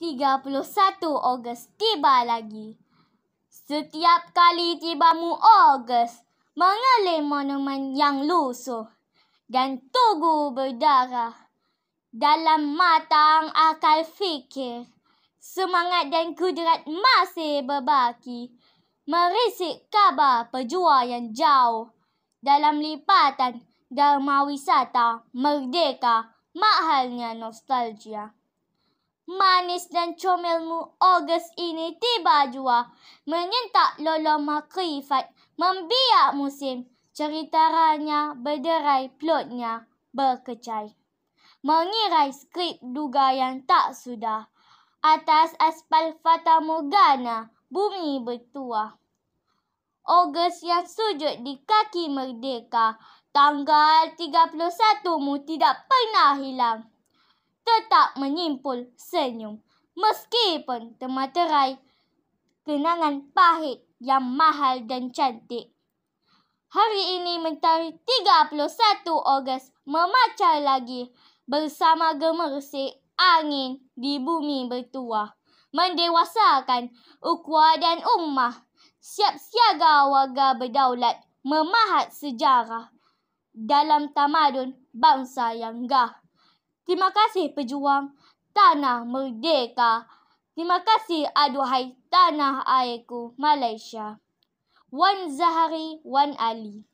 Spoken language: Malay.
31 Ogos tiba lagi. Setiap kali tibamu Ogos, mengalir monumen yang lusuh dan tugu berdarah. Dalam matang akal fikir, semangat dan kudrat masih berbaki. Merisik kabar pejuang yang jauh dalam lipatan dalam Wisata Merdeka Mahalnya Nostalgia manis dan comelmu Ogos ini tiba jua Menyentak lolo makrifat Membiak musim ceritanya berderai plotnya berkecai Mengirai skrip duga yang tak sudah Atas aspal Fata Morgana Bumi bertua Ogos yang sujud di kaki merdeka Tanggal 31 mu tidak pernah hilang tetap menyimpul senyum meskipun termaterai kenangan pahit yang mahal dan cantik. Hari ini mentari 31 Ogos memacar lagi bersama gemersik angin di bumi bertuah. Mendewasakan ukwa dan ummah. Siap siaga warga berdaulat memahat sejarah dalam tamadun bangsa yang gah. Terima kasih pejuang tanah merdeka. Terima kasih aduhai tanah airku Malaysia. Wan Zahari, Wan Ali.